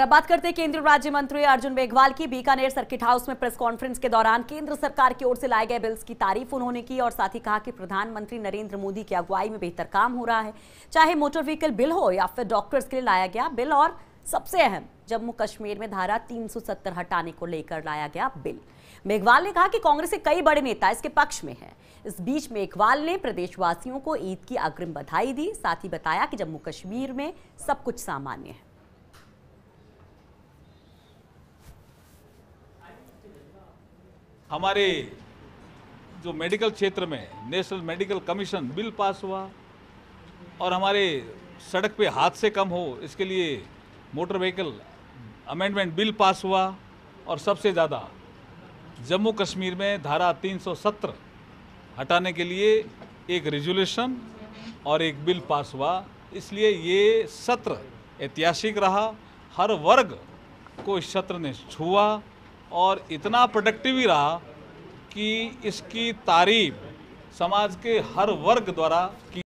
और अब बात करते हैं केंद्रीय राज्य मंत्री अर्जुन मेघवाल की बीकानेर सर्किट हाउस में प्रेस कॉन्फ्रेंस के दौरान केंद्र सरकार की ओर से लाए गए बिल्स की तारीफ उन्होंने की और साथ ही कहा कि प्रधानमंत्री नरेंद्र मोदी की अगुवाई में बेहतर काम हो रहा है चाहे मोटर व्हीकल बिल हो या फिर डॉक्टर्स के लिए लाया गया बिल और सबसे अहम जम्मू कश्मीर में धारा 370 हटाने को लेकर लाया गया बिल मेघवाल ने कहा कि कांग्रेस के कई बड़े नेता इसके पक्ष में हैं। इस बीच मेघवाल ने प्रदेशवासियों को ईद की अग्रिम बधाई दी साथ ही बताया कि जम्मू कश्मीर में सब कुछ सामान्य है हमारे जो मेडिकल क्षेत्र में national medical commission bill pass हुआ और हमारे सड़क पे हाथ से कम हो इसके लिए motor vehicle amendment bill pass हुआ और सबसे ज़्यादा जम्मू कश्मीर में धारा 317 हटाने के लिए एक रेजुलेशन और एक बिल पास हुआ इसलिए ये सत्र ऐतिहासिक रहा हर वर्ग को इस सत्र ने छुआ और इतना प्रोडक्टिव ही रहा कि इसकी तारीफ समाज के हर वर्ग द्वारा की